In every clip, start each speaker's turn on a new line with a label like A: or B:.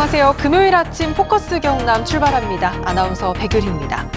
A: 안녕하세요. 금요일 아침 포커스 경남 출발합니다. 아나운서 백유리입니다.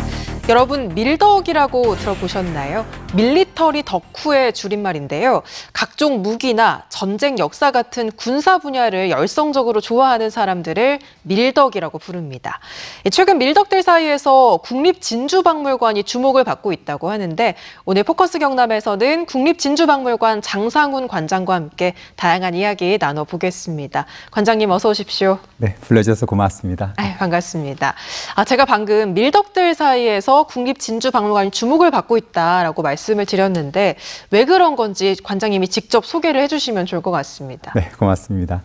A: 여러분 밀덕이라고 들어보셨나요? 밀리터리 덕후의 줄임말인데요. 각종 무기나 전쟁 역사 같은 군사 분야를 열성적으로 좋아하는 사람들을 밀덕이라고 부릅니다. 예, 최근 밀덕들 사이에서 국립진주박물관이 주목을 받고 있다고 하는데 오늘 포커스 경남에서는 국립진주박물관 장상훈 관장과 함께 다양한 이야기 나눠보겠습니다. 관장님 어서 오십시오.
B: 네, 불러주셔서 고맙습니다.
A: 아유, 반갑습니다. 아, 제가 방금 밀덕들 사이에서 국립진주박물관이 주목을 받고 있다라고 말씀 말씀을 드렸는데 왜 그런 건지 관장님이 직접 소개를 해주시면 좋을 것 같습니다.
B: 네, 고맙습니다.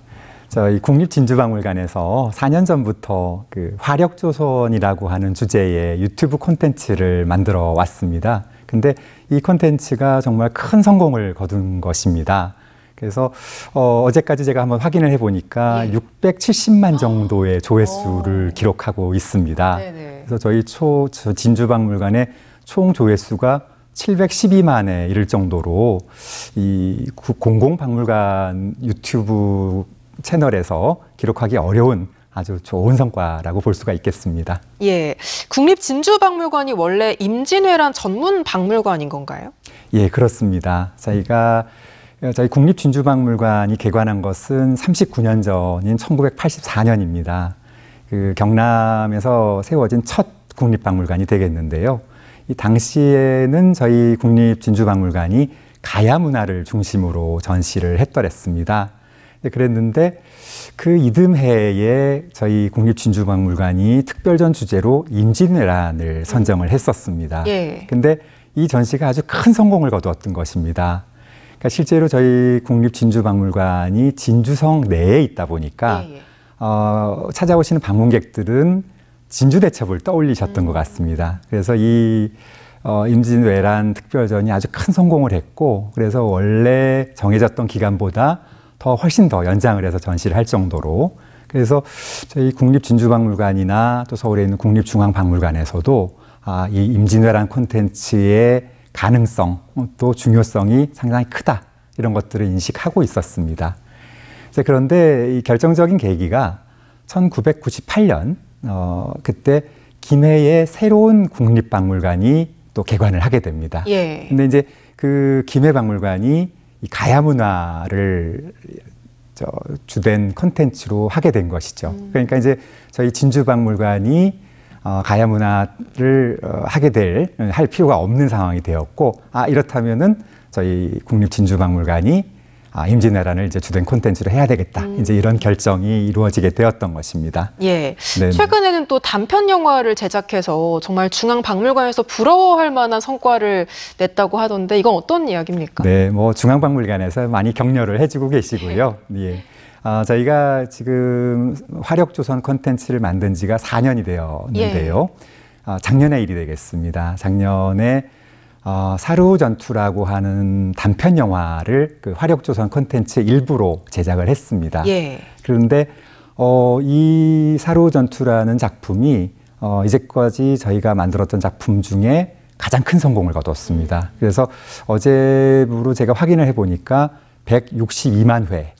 B: 저희 국립진주박물관에서 4년 전부터 그 화력조선이라고 하는 주제의 유튜브 콘텐츠를 만들어 왔습니다. 근데 이 콘텐츠가 정말 큰 성공을 거둔 것입니다. 그래서 어, 제까지 제가 한번 확인을 해보니까 예. 670만 아. 정도의 조회수를 오. 기록하고 있습니다. 네네. 그래서 저희 초 진주박물관의 총 조회수가 712만에 이를 정도로 이 공공박물관 유튜브 채널에서 기록하기 어려운 아주 좋은 성과라고 볼 수가 있겠습니다.
A: 예. 국립진주박물관이 원래 임진왜란 전문 박물관인 건가요?
B: 예, 그렇습니다. 저희가 저희 국립진주박물관이 개관한 것은 39년 전인 1984년입니다. 그 경남에서 세워진 첫 국립박물관이 되겠는데요. 이 당시에는 저희 국립진주박물관이 가야 문화를 중심으로 전시를 했더랬습니다. 네, 그랬는데 그 이듬해에 저희 국립진주박물관이 특별전 주제로 임진왜란을 선정을 했었습니다. 예. 근데 이 전시가 아주 큰 성공을 거두었던 것입니다. 그러니까 실제로 저희 국립진주박물관이 진주성 내에 있다 보니까 예. 예. 어, 찾아오시는 방문객들은 진주 대첩을 떠올리셨던 것 같습니다. 그래서 이 어, 임진왜란 특별전이 아주 큰 성공을 했고 그래서 원래 정해졌던 기간보다 더 훨씬 더 연장을 해서 전시를 할 정도로 그래서 저희 국립진주박물관이나 또 서울에 있는 국립중앙박물관에서도 아, 이 임진왜란 콘텐츠의 가능성 또 중요성이 상당히 크다 이런 것들을 인식하고 있었습니다. 그런데 이 결정적인 계기가 1998년 어, 그때 김해의 새로운 국립박물관이 또 개관을 하게 됩니다. 예. 근데 이제 그 김해 박물관이 이 가야 문화를 저 주된 컨텐츠로 하게 된 것이죠. 음. 그러니까 이제 저희 진주 박물관이 어, 가야 문화를 어, 하게 될 할 필요가 없는 상황이 되었고 아 이렇다면은 저희 국립 진주 박물관이 아, 임진왜란을 이제 주된 콘텐츠로 해야 되겠다. 음. 이제 이런 결정이 이루어지게 되었던 것입니다.
A: 예. 네네. 최근에는 또 단편 영화를 제작해서 정말 중앙 박물관에서 부러워할 만한 성과를 냈다고 하던데 이건 어떤 이야기입니까?
B: 네, 뭐 중앙 박물관에서 많이 격려를 해주고 계시고요. 네. 예. 아, 저희가 지금 화력조선 콘텐츠를 만든 지가 4년이 되었는데요. 예. 아, 작년에 일이 되겠습니다. 작년에 어, 사루전투라고 하는 단편 영화를 그 화력조선 콘텐츠 일부로 제작을 했습니다. 예. 그런데 어, 이 사루전투라는 작품이 어, 이제까지 저희가 만들었던 작품 중에 가장 큰 성공을 거뒀습니다. 그래서 어제부로 제가 확인을 해보니까 162만 회.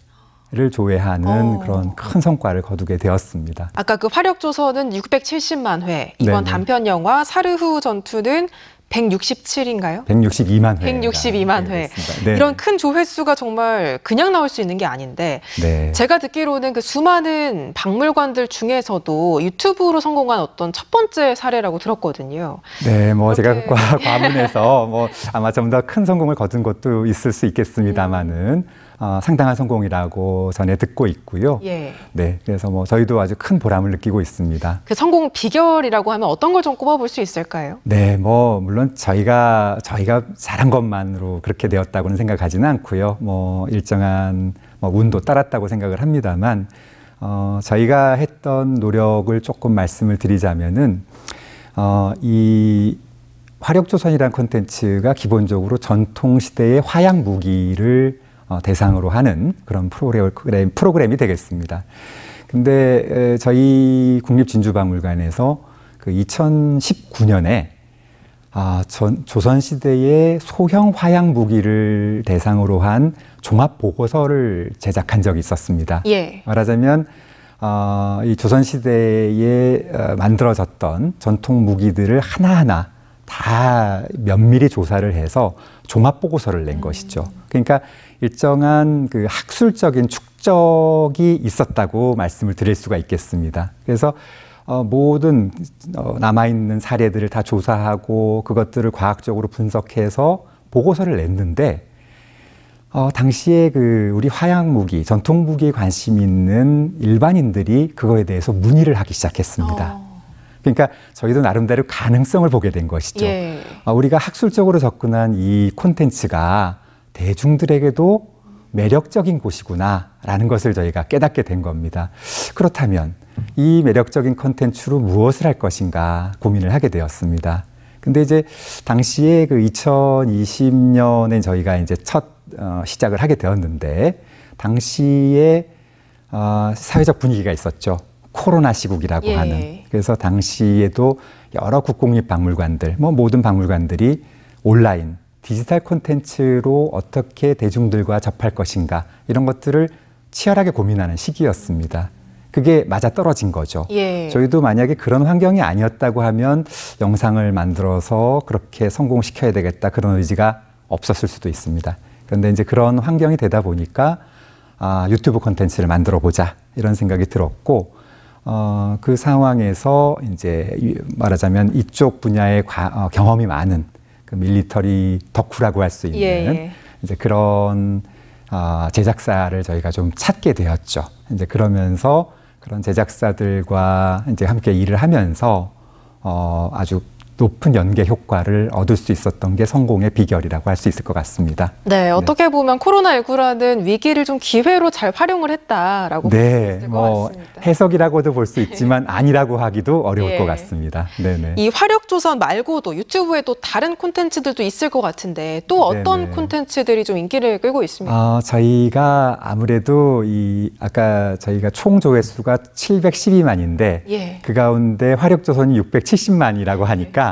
B: 를 조회하는 오. 어. 그런 큰 성과를 거두게 되었습니다.
A: 아까 그 화력조선은 670만 회, 이번 네네. 단편 영화 사르후 전투는 167인가요?
B: 162만 회.
A: 162만 회. 네. 이런 큰 조회수가 정말 그냥 나올 수 있는 게 아닌데 네. 제가 듣기로는 그 수많은 박물관들 중에서도 유튜브로 성공한 어떤 첫 번째 사례라고 들었거든요.
B: 네, 뭐 그렇게... 제가 과, 과문에서 뭐 아마 좀 더 큰 성공을 거둔 것도 있을 수있겠습니다마는 음. 어, 상당한 성공이라고 전에 듣고 있고요. 예. 네, 그래서 뭐 저희도 아주 큰 보람을 느끼고 있습니다.
A: 그 성공 비결이라고 하면 어떤 걸 좀 꼽아볼 수 있을까요?
B: 네, 뭐 물론 저희가 저희가 잘한 것만으로 그렇게 되었다고는 생각하지는 않고요. 뭐 일정한 뭐 운도 따랐다고 생각을 합니다만 어, 저희가 했던 노력을 조금 말씀을 드리자면은 어, 이 화력조선이라는 콘텐츠가 기본적으로 전통시대의 화약 무기를 어, 대상으로 하는 그런 프로그램, 프로그램이 되겠습니다. 근데 저희 국립진주박물관에서 그 2019년에 아, 전, 조선시대의 소형 화양 무기를 대상으로 한 종합 보고서를 제작한 적이 있었습니다. 예. 말하자면 어, 이 조선시대에 어, 만들어졌던 전통 무기들을 하나하나 다 면밀히 조사를 해서 종합 보고서를 낸 음. 것이죠. 그러니까 일정한 그 학술적인 축적이 있었다고 말씀을 드릴 수가 있겠습니다. 그래서 어, 모든 어, 남아있는 사례들을 다 조사하고 그것들을 과학적으로 분석해서 보고서를 냈는데 어, 당시에 그 우리 화양 무기, 전통 무기에 관심 있는 일반인들이 그거에 대해서 문의를 하기 시작했습니다. 어. 그러니까 저희도 나름대로 가능성을 보게 된 것이죠. 예. 어, 우리가 학술적으로 접근한 이 콘텐츠가 대중들에게도 매력적인 곳이구나라는 것을 저희가 깨닫게 된 겁니다. 그렇다면 이 매력적인 컨텐츠로 무엇을 할 것인가 고민을 하게 되었습니다. 근데 이제 당시에 그 2020년에 저희가 이제 첫 어, 시작을 하게 되었는데 당시에 어, 사회적 분위기가 있었죠. 코로나 시국이라고 예. 하는. 예. 그래서 당시에도 여러 국공립 박물관들, 뭐 모든 박물관들이 온라인 디지털 콘텐츠로 어떻게 대중들과 접할 것인가 이런 것들을 치열하게 고민하는 시기였습니다. 그게 맞아 떨어진 거죠. 예. 저희도 만약에 그런 환경이 아니었다고 하면 영상을 만들어서 그렇게 성공시켜야 되겠다 그런 의지가 없었을 수도 있습니다. 그런데 이제 그런 환경이 되다 보니까 아, 유튜브 콘텐츠를 만들어 보자 이런 생각이 들었고 어, 그 상황에서 이제 말하자면 이쪽 분야의 과, 어, 경험이 많은 그 밀리터리 덕후라고 할 수 있는 예, 예. 이제 그런 아, 제작사를 저희가 좀 찾게 되었죠. 이제 그러면서 그런 제작사들과 이제 함께 일을 하면서 어, 아주 높은 연계 효과를 얻을 수 있었던 게 성공의 비결이라고 할 수 있을 것 같습니다. 네,
A: 네. 어떻게 보면 코로나19라는 위기를 좀 기회로 잘 활용을 했다라고
B: 네, 뭐 해석이라고도 볼 수 있지만 아니라고 하기도 어려울 네. 것 예. 같습니다. 네네. 이
A: 화력조선 말고도 유튜브에 도 다른 콘텐츠들도 있을 것 같은데 또 어떤 콘텐츠들이 좀 인기를 끌고
B: 있습니까? 어, 저희가 아무래도 이 아까 저희가 총 조회수가 712만인데 예. 그 가운데 화력조선이 670만이라고 하니까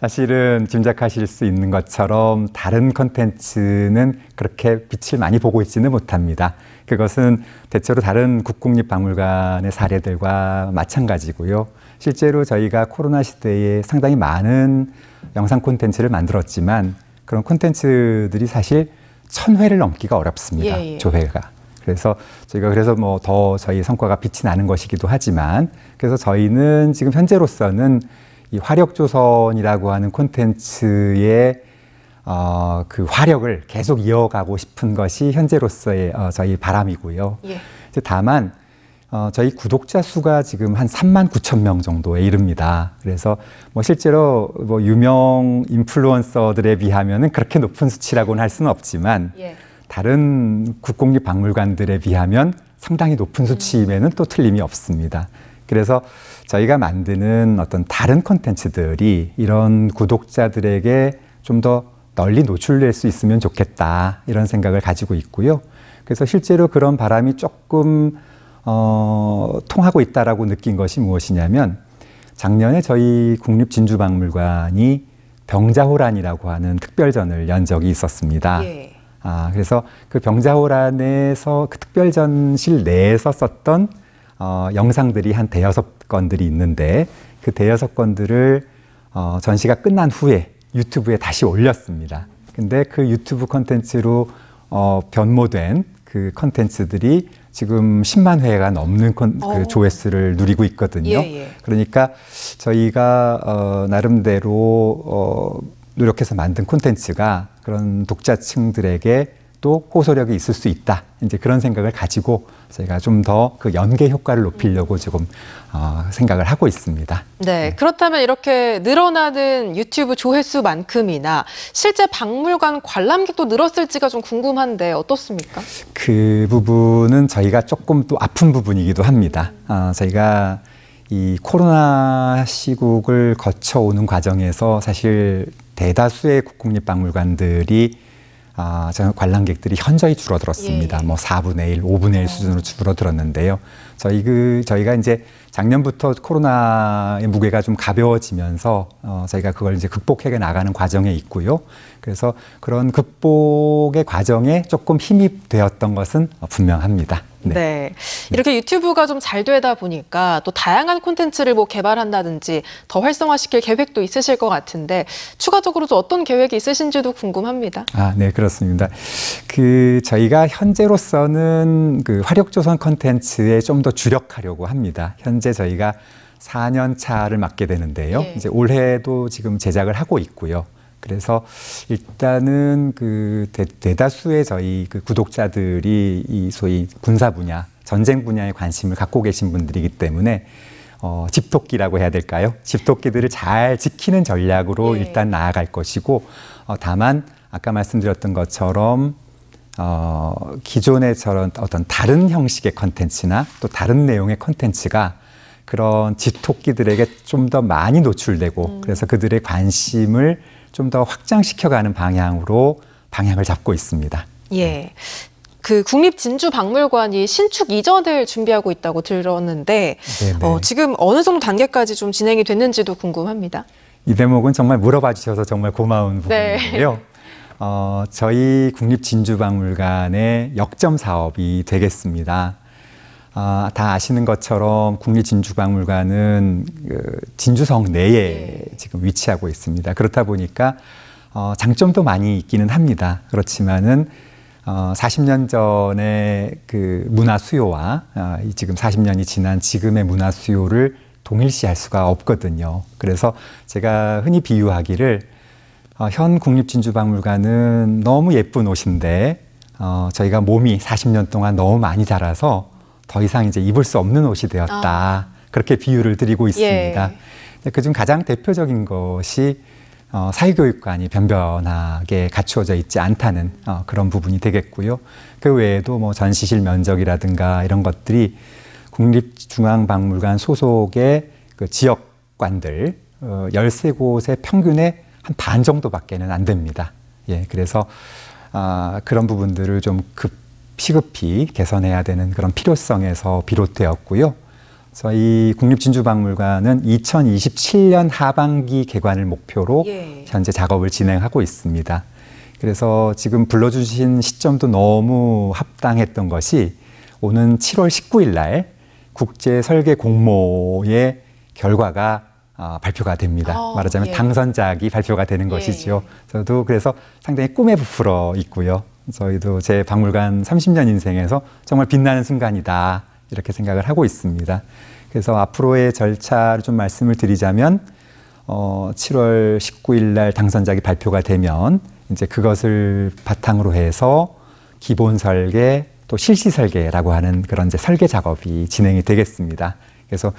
B: 사실은 짐작하실 수 있는 것처럼 다른 컨텐츠는 그렇게 빛을 많이 보고 있지는 못합니다. 그것은 대체로 다른 국공립 박물관의 사례들과 마찬가지고요. 실제로 저희가 코로나 시대에 상당히 많은 영상 콘텐츠를 만들었지만 그런 콘텐츠들이 사실 천 회를 넘기가 어렵습니다. 예, 예. 조회가. 그래서 저희가 그래서 뭐 더 저희 성과가 빛이 나는 것이기도 하지만 그래서 저희는 지금 현재로서는 이 화력조선이라고 하는 콘텐츠의 어, 그 화력을 계속 이어가고 싶은 것이 현재로서의 어, 저희 바람이고요. 예. 다만 어, 저희 구독자 수가 지금 한 3만 9천 명 정도에 이릅니다. 그래서 뭐 실제로 뭐 유명 인플루언서들에 비하면은 그렇게 높은 수치라고는 할 수는 없지만 예. 다른 국공립 박물관들에 비하면 상당히 높은 수치임에는 또 틀림이 없습니다. 그래서 저희가 만드는 어떤 다른 콘텐츠들이 이런 구독자들에게 좀 더 널리 노출될 수 있으면 좋겠다 이런 생각을 가지고 있고요. 그래서 실제로 그런 바람이 조금 어, 통하고 있다라고 느낀 것이 무엇이냐면 작년에 저희 국립진주박물관이 병자호란이라고 하는 특별전을 연 적이 있었습니다. 예. 아, 그래서 그 병자호란에서 그 특별전실 내에서 썼던 어, 영상들이 한 대여섯 건들이 있는데 그 대여섯 건들을 어, 전시가 끝난 후에 유튜브에 다시 올렸습니다. 근데 그 유튜브 컨텐츠로 어, 변모된 그 컨텐츠들이 지금 10만 회가 넘는 콘, 그 어. 조회수를 누리고 있거든요. 예, 예. 그러니까 저희가 어, 나름대로 어, 노력해서 만든 콘텐츠가 그런 독자층들에게 또 호소력이 있을 수 있다. 이제 그런 생각을 가지고 저가좀 더 그 연계 효과를 높이려고 지금 어, 생각을 하고 있습니다.
A: 네, 네, 그렇다면 이렇게 늘어나는 유튜브 조회수만큼이나 실제 박물관 관람객도 늘었을지가 좀 궁금한데 어떻습니까?
B: 그 부분은 저희가 조금 또 아픈 부분이기도 합니다. 어, 저희가 이 코로나 시국을 거쳐오는 과정에서 사실 대다수의 국립박물관들이 아, 관람객들이 현저히 줄어들었습니다. 예. 뭐 4분의 1, 5분의 1 네. 수준으로 줄어들었는데요. 저희 그 저희가 이제 작년부터 코로나의 무게가 좀 가벼워지면서 어, 저희가 그걸 이제 극복해 나가는 과정에 있고요. 그래서 그런 극복의 과정에 조금 힘이 되었던 것은 분명합니다.
A: 네. 네. 이렇게 유튜브가 좀 잘 되다 보니까 또 다양한 콘텐츠를 뭐 개발한다든지 더 활성화시킬 계획도 있으실 것 같은데 추가적으로 또 어떤 계획이 있으신지도 궁금합니다.
B: 아, 네, 그렇습니다. 그 저희가 현재로서는 그 화력조선 콘텐츠에 좀 더 주력하려고 합니다. 현재 저희가 4년 차를 맡게 되는데요. 네. 이제 올해도 지금 제작을 하고 있고요. 그래서 일단은 그 대, 다수의 저희 그 구독자들이 이 소위 군사 분야, 전쟁 분야에 관심을 갖고 계신 분들이기 때문에 어, 집토끼라고 해야 될까요? 집토끼들을 잘 지키는 전략으로 예. 일단 나아갈 것이고 어, 다만 아까 말씀드렸던 것처럼 어, 기존의 저런 어떤 다른 형식의 컨텐츠나 또 다른 내용의 컨텐츠가 그런 집토끼들에게 좀 더 많이 노출되고 음. 그래서 그들의 관심을 좀더 확장시켜가는 방향으로 방향을 잡고 있습니다.
A: 예. 그 국립진주박물관이 신축 이전을 준비하고 있다고 들었는데 어, 지금 어느 정도 단계까지 좀 진행이 됐는지도 궁금합니다.
B: 이 대목은 정말 물어봐 주셔서 정말 고마운 부분인데요. 네. 어, 저희 국립진주박물관의 역점 사업이 되겠습니다. 아, 다 아시는 것처럼 국립진주박물관은 그 진주성 내에 네. 지금 위치하고 있습니다. 그렇다 보니까 어, 장점도 많이 있기는 합니다. 그렇지만은 어, 40년 전의 그 문화 수요와 어, 지금 40년이 지난 지금의 문화 수요를 동일시할 수가 없거든요. 그래서 제가 흔히 비유하기를 어, 현 국립진주박물관은 너무 예쁜 옷인데 어, 저희가 몸이 40년 동안 너무 많이 자라서 더 이상 이제 입을 수 없는 옷이 되었다. 아. 그렇게 비유를 드리고 예. 있습니다. 예. 그중 가장 대표적인 것이 어, 사회교육관이 변변하게 갖추어져 있지 않다는 어, 그런 부분이 되겠고요. 그 외에도 뭐 전시실 면적이라든가 이런 것들이 국립중앙박물관 소속의 그 지역관들 어, 13곳의 평균의 한 반 정도밖에는 안 됩니다. 예, 그래서 아, 그런 부분들을 좀 급, 시급히 개선해야 되는 그런 필요성에서 비롯되었고요. 그래서 이 국립진주박물관은 2027년 하반기 개관을 목표로 예. 현재 작업을 진행하고 있습니다. 그래서 지금 불러주신 시점도 너무 합당했던 것이 오는 7월 19일 날 국제 설계 공모의 결과가 아, 발표가 됩니다. 어, 말하자면 예. 당선작이 발표가 되는 예. 것이지요. 저도 그래서 상당히 꿈에 부풀어 있고요. 저희도 제 박물관 30년 인생에서 정말 빛나는 순간이다 이렇게 생각을 하고 있습니다. 그래서 앞으로의 절차를 좀 말씀을 드리자면 어, 7월 19일 날 당선작이 발표가 되면 이제 그것을 바탕으로 해서 기본 설계 또 실시 설계라고 하는 그런 이제 설계 작업이 진행이 되겠습니다. 그래서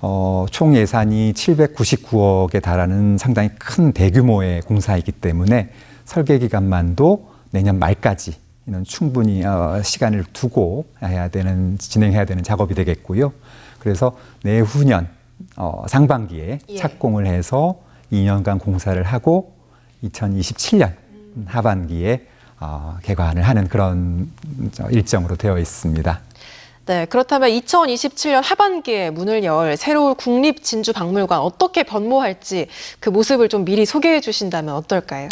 B: 어, 총 예산이 799억에 달하는 상당히 큰 대규모의 공사이기 때문에 설계 기간만도 내년 말까지 이는 충분히 어, 시간을 두고 해야 되는 진행해야 되는 작업이 되겠고요. 그래서 내후년 어, 상반기에 예. 착공을 해서 2년간 공사를 하고 2027년 음. 하반기에 어, 개관을 하는 그런 일정으로 되어 있습니다.
A: 네, 그렇다면 2027년 하반기에 문을 열 새로운 국립진주박물관 어떻게 변모할지 그 모습을 좀 미리 소개해 주신다면 어떨까요?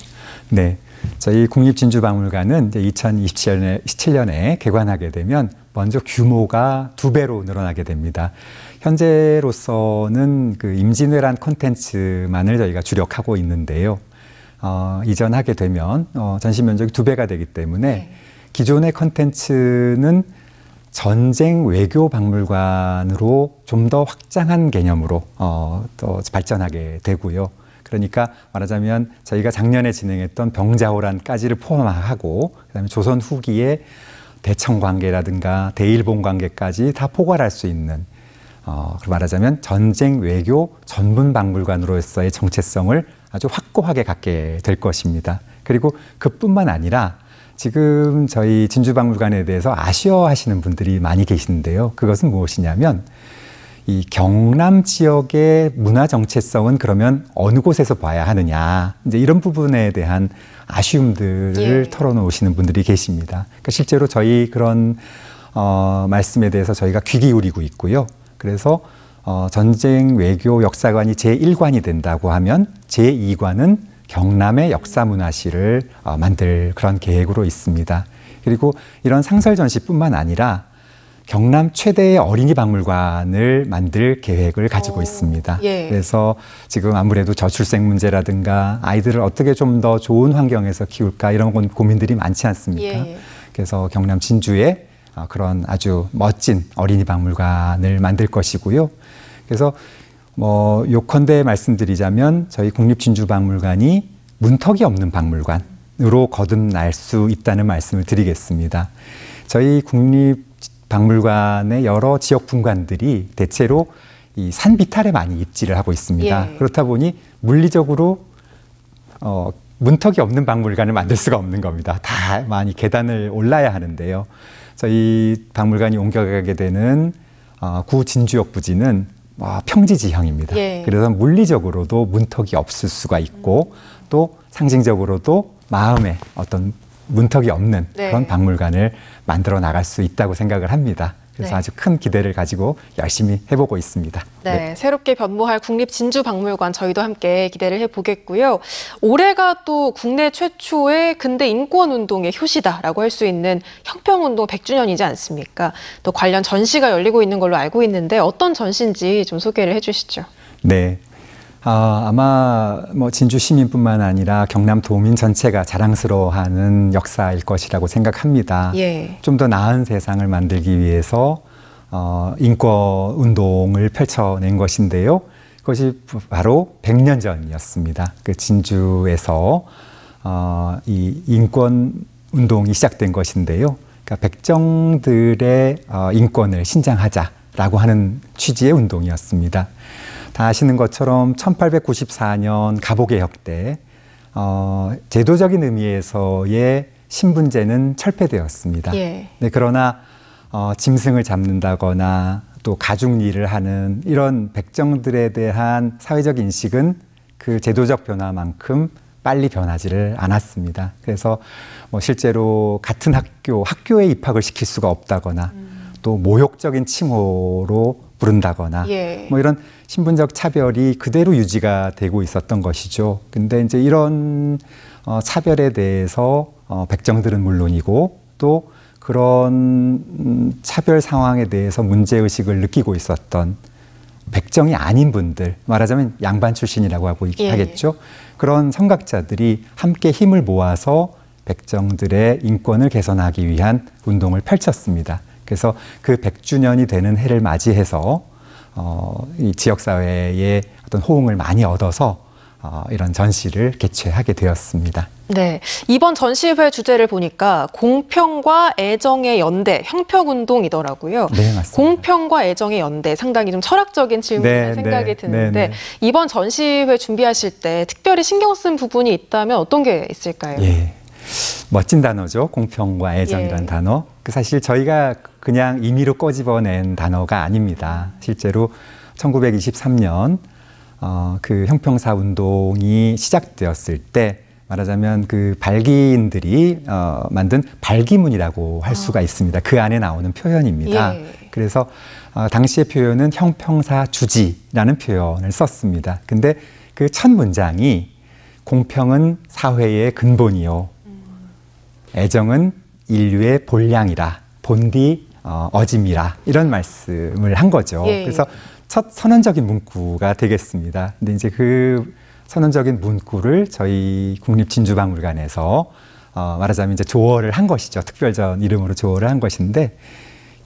B: 네. 저희 국립진주박물관은 2027년에 17년에 개관하게 되면 먼저 규모가 두 배로 늘어나게 됩니다. 현재로서는 그 임진왜란 콘텐츠만을 저희가 주력하고 있는데요. 어, 이전하게 되면 어, 전시 면적이 두 배가 되기 때문에 네. 기존의 콘텐츠는 전쟁 외교 박물관으로 좀 더 확장한 개념으로 어, 또 발전하게 되고요. 그러니까 말하자면 저희가 작년에 진행했던 병자호란까지를 포함하고 그다음에 조선 후기에 대청 관계라든가 대일본 관계까지 다 포괄할 수 있는 어, 말하자면 전쟁 외교 전문 박물관으로서의 정체성을 아주 확고하게 갖게 될 것입니다. 그리고 그뿐만 아니라 지금 저희 진주박물관에 대해서 아쉬워하시는 분들이 많이 계시는데요. 그것은 무엇이냐면 이 경남 지역의 문화 정체성은 그러면 어느 곳에서 봐야 하느냐 이제 이런 부분에 대한 아쉬움들을 예. 털어놓으시는 분들이 계십니다. 그러니까 실제로 저희 그런 어, 말씀에 대해서 저희가 귀 기울이고 있고요. 그래서 어, 전쟁 외교 역사관이 제1관이 된다고 하면 제2관은 경남의 역사문화실을 어, 만들 그런 계획으로 있습니다. 그리고 이런 상설 전시뿐만 아니라 경남 최대의 어린이 박물관을 만들 계획을 가지고 어, 있습니다. 예. 그래서 지금 아무래도 저출생 문제라든가 아이들을 어떻게 좀 더 좋은 환경에서 키울까 이런 건 고민들이 많지 않습니까? 예. 그래서 경남 진주에 어, 그런 아주 멋진 어린이 박물관을 만들 것이고요. 그래서 뭐 요컨대 말씀드리자면 저희 국립진주박물관이 문턱이 없는 박물관으로 거듭날 수 있다는 말씀을 드리겠습니다. 저희 국립 박물관의 여러 지역 분관들이 대체로 이산 비탈에 많이 입지를 하고 있습니다. 예. 그렇다 보니 물리적으로 어, 문턱이 없는 박물관을 만들 수가 없는 겁니다. 다 많이 계단을 올라야 하는데요. 저희 박물관이 옮겨가게 되는 어, 구진주역 부지는 어, 평지 지형입니다. 예. 그래서 물리적으로도 문턱이 없을 수가 있고 또 상징적으로도 마음의 어떤 문턱이 없는 네. 그런 박물관을 만들어 나갈 수 있다고 생각을 합니다. 그래서 네. 아주 큰 기대를 가지고 열심히 해보고 있습니다.
A: 네, 네, 새롭게 변모할 국립진주박물관 저희도 함께 기대를 해보겠고요. 올해가 또 국내 최초의 근대 인권운동의 효시다라고 할 수 있는 형평운동 100주년이지 않습니까? 또 관련 전시가 열리고 있는 걸로 알고 있는데 어떤 전시인지 좀 소개를 해주시죠.
B: 네, 아, 아마 뭐 진주 시민뿐만 아니라 경남 도민 전체가 자랑스러워하는 역사일 것이라고 생각합니다. 예. 좀더 나은 세상을 만들기 위해서 어, 인권 운동을 펼쳐낸 것인데요. 그것이 바로 100년 전이었습니다. 그 진주에서 어, 이 인권 운동이 시작된 것인데요. 그러니까 백정들의 어, 인권을 신장하자라고 하는 취지의 운동이었습니다. 다 아시는 것처럼 1894년 가보개혁 때 어, 제도적인 의미에서의 신분제는 철폐되었습니다. 예. 네, 그러나 어, 짐승을 잡는다거나 또 가죽 일을 하는 이런 백정들에 대한 사회적 인식은 그 제도적 변화만큼 빨리 변하지를 않았습니다. 그래서 뭐 실제로 같은 학교, 학교에 입학을 시킬 수가 없다거나 또 모욕적인 칭호로 부른다거나 예. 뭐 이런 신분적 차별이 그대로 유지가 되고 있었던 것이죠. 근데 이제 이런 어, 차별에 대해서 어, 백정들은 물론이고 또 그런 음, 차별 상황에 대해서 문제 의식을 느끼고 있었던 백정이 아닌 분들 말하자면 양반 출신이라고 하고 예. 하겠죠. 그런 성각자들이 함께 힘을 모아서 백정들의 인권을 개선하기 위한 운동을 펼쳤습니다. 그래서 그 100주년이 되는 해를 맞이해서 어, 이 지역사회의 어떤 호응을 많이 얻어서 어, 이런 전시를 개최하게 되었습니다.
A: 네. 이번 전시회 주제를 보니까 공평과 애정의 연대, 형평운동이더라고요. 네, 맞습니다. 공평과 애정의 연대, 상당히 좀 철학적인 질문이 네, 네, 생각이 네, 드는데 네, 이번 전시회 준비하실 때 특별히 신경 쓴 부분이 있다면 어떤 게 있을까요?
B: 예. 멋진 단어죠. 공평과 애정이라는 예. 단어. 그 사실 저희가 그냥 임의로 꺼집어낸 단어가 아닙니다. 실제로 1923년 어, 그 형평사 운동이 시작되었을 때 말하자면 그 발기인들이 어, 만든 발기문이라고 할 아. 수가 있습니다. 그 안에 나오는 표현입니다. 예. 그래서 어, 당시의 표현은 형평사 주지라는 표현을 썼습니다. 근데 그 첫 문장이 공평은 사회의 근본이요. 애정은 인류의 본량이라 본디 어, 짐이라 이런 말씀을 한 거죠. 예. 그래서 첫 선언적인 문구가 되겠습니다. 근데 이제 그 선언적인 문구를 저희 국립진주박물관에서 어, 말하자면 이제 조어를 한 것이죠. 특별전 이름으로 조어를 한 것인데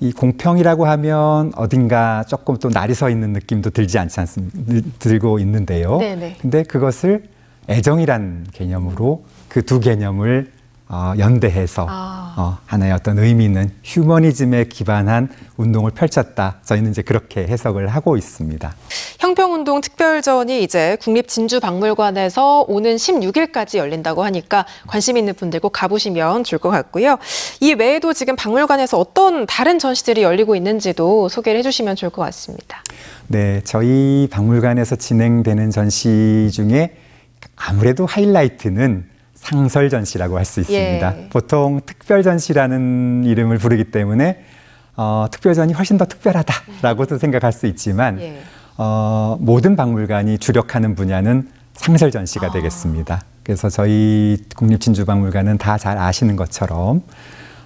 B: 이 공평이라고 하면 어딘가 조금 또 날이 서 있는 느낌도 들지 않지 않습니까? 들고 있는데요. 네네. 네. 근데 그것을 애정이란 개념으로 그 두 개념을 어, 연대해서 아. 어, 하나의 어떤 의미 있는 휴머니즘에 기반한 운동을 펼쳤다. 저희는 이제 그렇게 해석을 하고 있습니다.
A: 형평운동 특별전이 이제 국립진주박물관에서 오는 16일까지 열린다고 하니까 관심 있는 분들 꼭 가보시면 좋을 것 같고요. 이 외에도 지금 박물관에서 어떤 다른 전시들이 열리고 있는지도 소개를 해주시면 좋을 것 같습니다.
B: 네, 저희 박물관에서 진행되는 전시 중에 아무래도 하이라이트는 상설 전시라고 할 수 있습니다. 예. 보통 특별 전시라는 이름을 부르기 때문에 어, 특별전이 훨씬 더 특별하다라고도 생각할 수 있지만 예. 어, 모든 박물관이 주력하는 분야는 상설 전시가 아. 되겠습니다. 그래서 저희 국립진주박물관은 다 잘 아시는 것처럼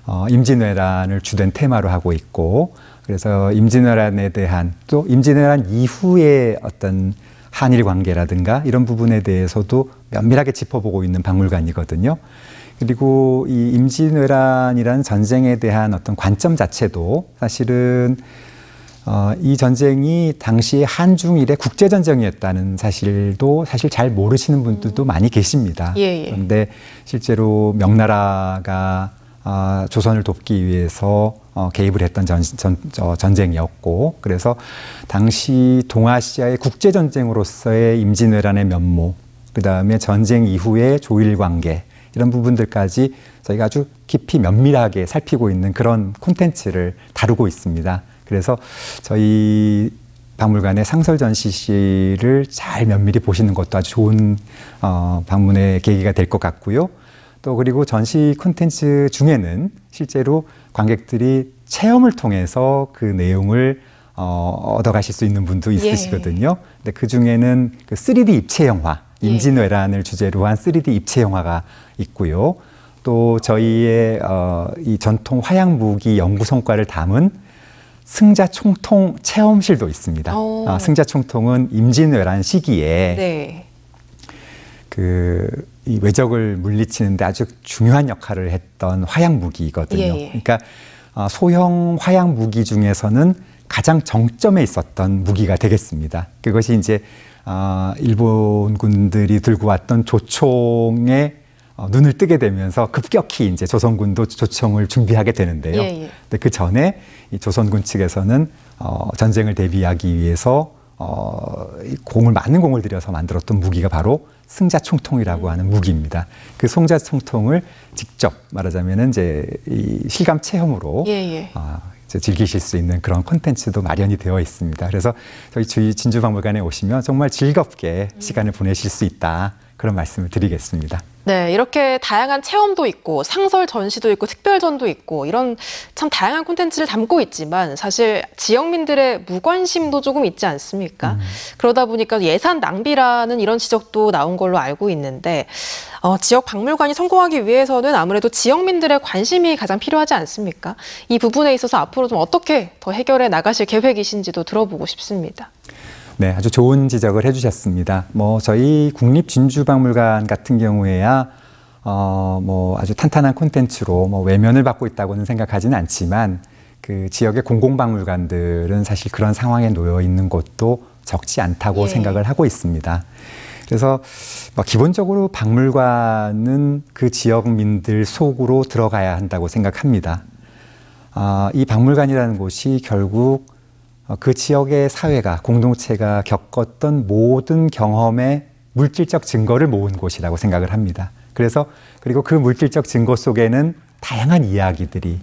B: 어, 임진왜란을 주된 테마로 하고 있고 그래서 임진왜란에 대한 또 임진왜란 이후의 어떤 한일 관계라든가 이런 부분에 대해서도 면밀하게 짚어보고 있는 박물관이거든요. 그리고 이 임진왜란이라는 전쟁에 대한 어떤 관점 자체도 사실은 어, 이 전쟁이 당시 한중일의 국제 전쟁이었다는 사실도 사실 잘 모르시는 분들도 음. 많이 계십니다. 예, 예. 그런데 실제로 명나라가 아, 조선을 돕기 위해서 어, 개입을 했던 전, 전, 저, 전쟁이었고 그래서 당시 동아시아의 국제 전쟁으로서의 임진왜란의 면모 그 다음에 전쟁 이후의 조일 관계 이런 부분들까지 저희가 아주 깊이 면밀하게 살피고 있는 그런 콘텐츠를 다루고 있습니다. 그래서 저희 박물관의 상설 전시실을 잘 면밀히 보시는 것도 아주 좋은 어, 방문의 계기가 될 것 같고요. 또 그리고 전시 콘텐츠 중에는 실제로 관객들이 체험을 통해서 그 내용을 어, 얻어가실 수 있는 분도 예. 있으시거든요. 예. 근데 그 중에는 그 3D 입체 영화, 예. 임진왜란을 예. 주제로 한 3D 입체 영화가 있고요. 또 저희의 어, 이 전통 화양 무기 연구 성과를 담은 승자 총통 체험실도 있습니다. 오. 아, 승자 총통은 임진왜란 시기에 네. 그이 외적을 물리치는데 아주 중요한 역할을 했던 화약 무기거든요. 예, 예. 그러니까 어, 소형 화약 무기 중에서는 가장 정점에 있었던 무기가 되겠습니다. 그것이 이제 어, 일본군들이 들고 왔던 조총에 어, 눈을 뜨게 되면서 급격히 이제 조선군도 조총을 준비하게 되는데요. 예, 예. 근데 그 전에 이 조선군 측에서는 어, 전쟁을 대비하기 위해서 어, 공을 많은 공을 들여서 만들었던 무기가 바로 승자 총통이라고 하는 무기입니다. 그승자 총통을 직접 말하자면은 이제 이 실감 체험으로 예, 예. 어, 즐기실 수 있는 그런 콘텐츠도 마련이 되어 있습니다. 그래서 저희 주위 진주박물관에 오시면 정말 즐겁게 음. 시간을 보내실 수 있다 그런 말씀을 드리겠습니다.
A: 네, 이렇게 다양한 체험도 있고 상설 전시도 있고 특별전도 있고 이런 참 다양한 콘텐츠를 담고 있지만 사실 지역민들의 무관심도 조금 있지 않습니까? 음. 그러다 보니까 예산 낭비라는 이런 지적도 나온 걸로 알고 있는데 어, 지역 박물관이 성공하기 위해서는 아무래도 지역민들의 관심이 가장 필요하지 않습니까? 이 부분에 있어서 앞으로 좀 어떻게 더 해결해 나가실 계획이신지도 들어보고 싶습니다.
B: 네, 아주 좋은 지적을 해주셨습니다. 뭐 저희 국립진주박물관 같은 경우에야 어, 뭐 아주 탄탄한 콘텐츠로 뭐 외면을 받고 있다고는 생각하지는 않지만 그 지역의 공공박물관들은 사실 그런 상황에 놓여 있는 곳도 적지 않다고 예. 생각을 하고 있습니다. 그래서 뭐 기본적으로 박물관은 그 지역민들 속으로 들어가야 한다고 생각합니다. 아, 이 박물관이라는 곳이 결국 어, 그 지역의 사회가 공동체가 겪었던 모든 경험의 물질적 증거를 모은 곳이라고 생각을 합니다. 그래서 그리고 그 물질적 증거 속에는 다양한 이야기들이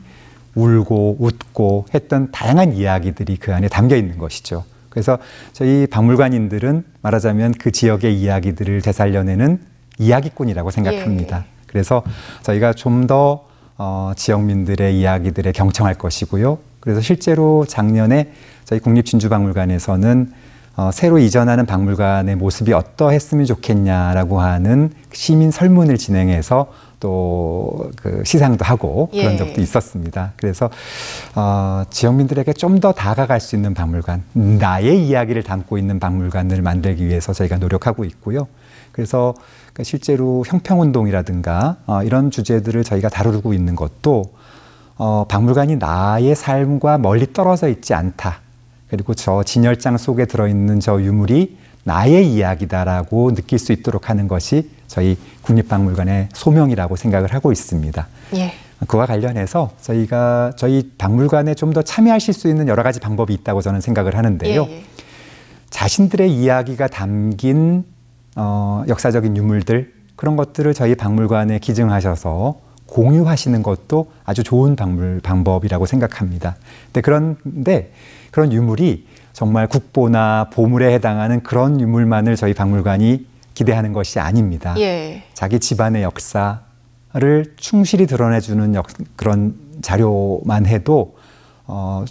B: 울고 웃고 했던 다양한 이야기들이 그 안에 담겨 있는 것이죠. 그래서 저희 박물관인들은 말하자면 그 지역의 이야기들을 되살려내는 이야기꾼이라고 생각합니다. 예. 예. 그래서 저희가 좀더 어, 지역민들의 이야기들에 경청할 것이고요. 그래서 실제로 작년에 저희 국립진주박물관에서는 어, 새로 이전하는 박물관의 모습이 어떠했으면 좋겠냐라고 하는 그 시민 설문을 진행해서 또 그 시상도 하고 예. 그런 적도 있었습니다. 그래서 어, 지역민들에게 좀 더 다가갈 수 있는 박물관, 나의 이야기를 담고 있는 박물관을 만들기 위해서 저희가 노력하고 있고요. 그래서 그러니까 실제로 형평운동이라든가 어, 이런 주제들을 저희가 다루고 있는 것도 어, 박물관이 나의 삶과 멀리 떨어져 있지 않다. 그리고 저 진열장 속에 들어있는 저 유물이 나의 이야기다라고 느낄 수 있도록 하는 것이 저희 국립박물관의 소명이라고 생각을 하고 있습니다. 예. 그와 관련해서 저희가 저희 박물관에 좀 더 참여하실 수 있는 여러 가지 방법이 있다고 저는 생각을 하는데요. 예, 예. 자신들의 이야기가 담긴 어, 역사적인 유물들 그런 것들을 저희 박물관에 기증하셔서 공유하시는 것도 아주 좋은 방물, 방법이라고 생각합니다. 근데 그런데 그런 유물이 정말 국보나 보물에 해당하는 그런 유물만을 저희 박물관이 기대하는 것이 아닙니다. 예. 자기 집안의 역사를 충실히 드러내주는 역, 그런 자료만 해도 어,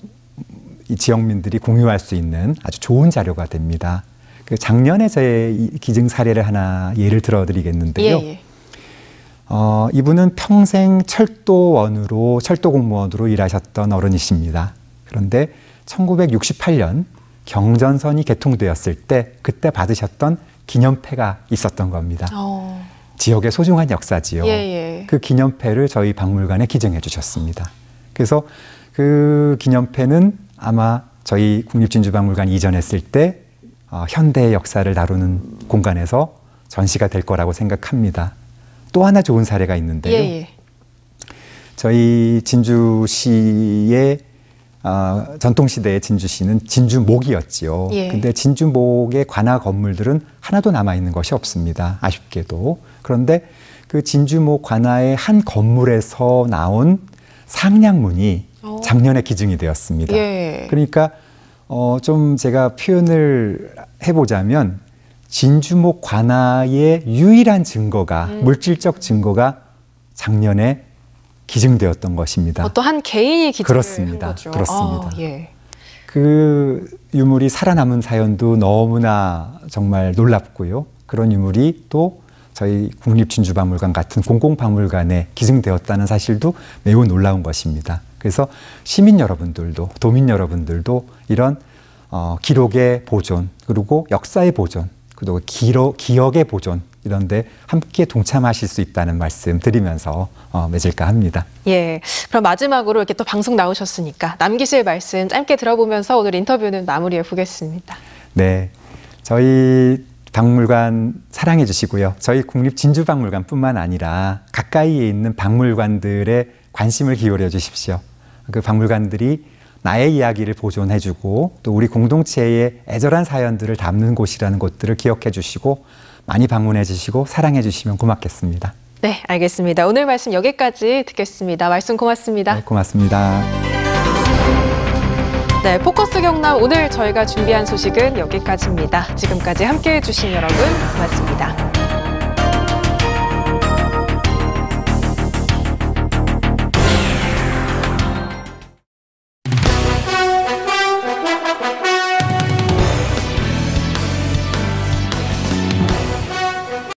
B: 이 지역민들이 공유할 수 있는 아주 좋은 자료가 됩니다. 그 작년에 제 기증 사례를 하나 예를 들어드리겠는데요. 예, 예. 어, 이분은 평생 철도원으로 철도 공무원으로 일하셨던 어른이십니다. 그런데 1968년 경전선이 개통되었을 때 그때 받으셨던 기념패가 있었던 겁니다. 오. 어. 지역의 소중한 역사지요. 예, 예. 그 기념패를 저희 박물관에 기증해 주셨습니다. 그래서 그 기념패는 아마 저희 국립진주박물관 이전했을 때 어, 현대의 역사를 다루는 공간에서 전시가 될 거라고 생각합니다. 또 하나 좋은 사례가 있는데요. 예, 예. 저희 진주시의 아, 전통시대의 진주시는 진주목이었지요. 예. 근데 진주목의 관화 건물들은 하나도 남아있는 것이 없습니다. 아쉽게도. 그런데 그 진주목 관화의 한 건물에서 나온 상량문이 어. 작년에 기증이 되었습니다. 예. 그러니까 어, 좀 제가 표현을 해보자면 진주목 관아의 유일한 증거가 음. 물질적 증거가 작년에 기증되었던 것입니다.
A: 어떠한 개인이 기증을 그렇습니다. 한 거죠. 그렇습니다. 아, 예.
B: 그 유물이 살아남은 사연도 너무나 정말 놀랍고요. 그런 유물이 또 저희 국립진주박물관 같은 공공박물관에 기증되었다는 사실도 매우 놀라운 것입니다. 그래서 시민 여러분들도 도민 여러분들도 이런 어, 기록의 보존 그리고 역사의 보존 그리고 기록, 기억의 보존 이런데 함께 동참하실 수 있다는 말씀 드리면서 어, 맺을까 합니다.
A: 예, 그럼 마지막으로 이렇게 또 방송 나오셨으니까 남기실 말씀 짧게 들어보면서 오늘 인터뷰는 마무리해 보겠습니다.
B: 네, 저희 박물관 사랑해 주시고요. 저희 국립 진주박물관뿐만 아니라 가까이에 있는 박물관들의 관심을 기울여 주십시오. 그 박물관들이 나의 이야기를 보존해주고 또 우리 공동체의 애절한 사연들을 담는 곳이라는 것들을 기억해 주시고 많이 방문해 주시고 사랑해 주시면 고맙겠습니다.
A: 네, 알겠습니다. 오늘 말씀 여기까지 듣겠습니다. 말씀 고맙습니다. 네,
B: 고맙습니다.
A: 네, 포커스 경남 오늘 저희가 준비한 소식은 여기까지입니다. 지금까지 함께 해주신 여러분
B: 고맙습니다.